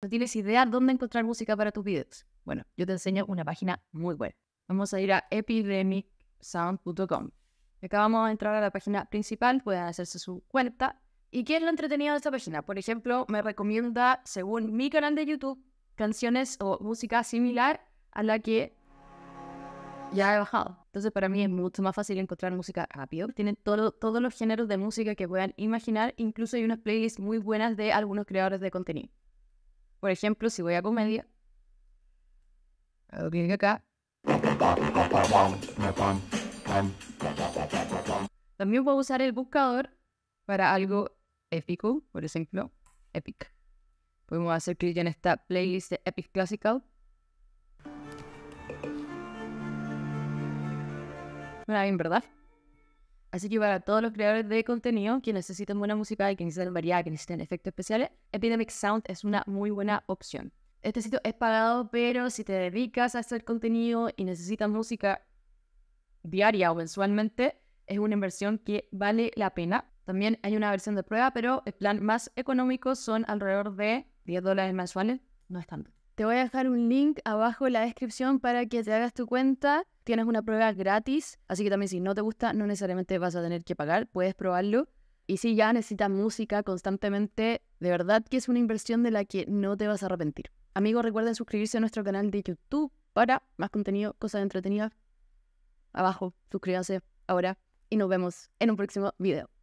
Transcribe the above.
no tienes idea dónde encontrar música para tus videos. Bueno, yo te enseño una página muy buena. Vamos a ir a epidemicsound.com. Acá vamos a entrar a la página principal, pueden hacerse su cuenta. ¿Y qué es lo entretenido de esta página? Por ejemplo, me recomienda, según mi canal de YouTube, canciones o música similar a la que ya he bajado. Entonces para mí es mucho más fácil encontrar música rápido. Tienen todos los géneros de música que puedan imaginar. Incluso hay unas playlists muy buenas de algunos creadores de contenido. Por ejemplo, si voy a comedia, hago clic acá. También puedo usar el buscador para algo épico, por ejemplo, Epic. Podemos hacer clic en esta playlist de Epic Classical. bien, ¿verdad? Así que para todos los creadores de contenido que necesitan buena música y que necesitan variedad, que necesitan efectos especiales, Epidemic Sound es una muy buena opción. Este sitio es pagado, pero si te dedicas a hacer contenido y necesitas música diaria o mensualmente, es una inversión que vale la pena. También hay una versión de prueba, pero el plan más económico son alrededor de 10 dólares mensuales. No es tanto. Te voy a dejar un link abajo en la descripción para que te hagas tu cuenta. Tienes una prueba gratis, así que también si no te gusta, no necesariamente vas a tener que pagar, puedes probarlo. Y si ya necesitas música constantemente, de verdad que es una inversión de la que no te vas a arrepentir. Amigos, recuerden suscribirse a nuestro canal de YouTube para más contenido, cosas entretenidas. Abajo, suscríbanse ahora y nos vemos en un próximo video.